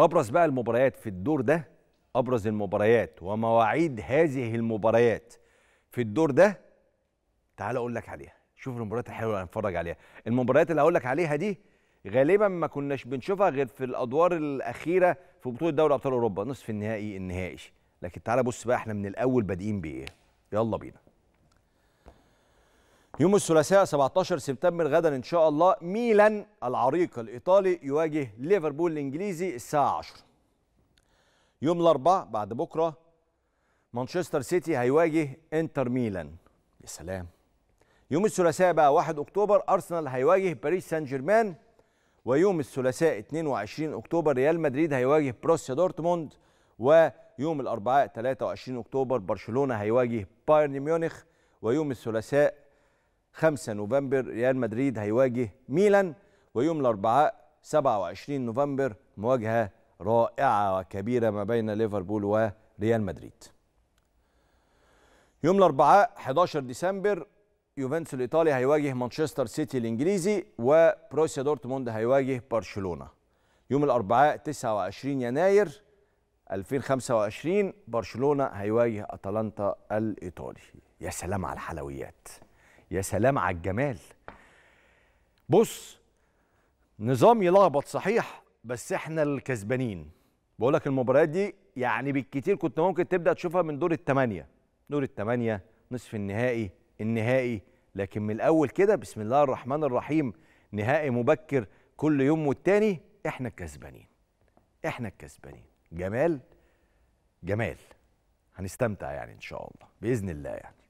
ابرز بقى المباريات في الدور ده ابرز المباريات ومواعيد هذه المباريات في الدور ده تعال اقول لك عليها شوف المباريات الحلوه اللي هنتفرج عليها المباريات اللي هقول لك عليها دي غالبا ما كناش بنشوفها غير في الادوار الاخيره في بطوله دوري ابطال اوروبا نصف النهائي النهائي لكن تعال بص بقى احنا من الاول بادئين بايه يلا بينا يوم الثلاثاء 17 سبتمبر غدا ان شاء الله ميلان العريق الايطالي يواجه ليفربول الانجليزي الساعه 10 يوم الاربعاء بعد بكره مانشستر سيتي هيواجه انتر ميلان يا سلام يوم الثلاثاء بقى 1 اكتوبر ارسنال هيواجه باريس سان جيرمان ويوم الثلاثاء 22 اكتوبر ريال مدريد هيواجه بروسيا دورتموند ويوم الاربعاء 23 اكتوبر برشلونه هيواجه بايرن ميونخ ويوم الثلاثاء 5 نوفمبر ريال مدريد هيواجه ميلان ويوم الاربعاء 27 نوفمبر مواجهه رائعه وكبيره ما بين ليفربول وريال مدريد يوم الاربعاء 11 ديسمبر يوفنتوس الايطالي هيواجه مانشستر سيتي الانجليزي وبروسيا دورتموند هيواجه برشلونه يوم الاربعاء 29 يناير 2025 برشلونه هيواجه اتلانتا الايطالي يا سلام على الحلويات يا سلام على الجمال بص نظام يلخبط صحيح بس احنا الكسبانين بقول لك المباريات دي يعني بالكتير كنت ممكن تبدا تشوفها من دور الثمانيه دور الثمانيه نصف النهائي النهائي لكن من الاول كده بسم الله الرحمن الرحيم نهائي مبكر كل يوم والتاني احنا الكسبانين احنا الكسبانين جمال جمال هنستمتع يعني ان شاء الله باذن الله يعني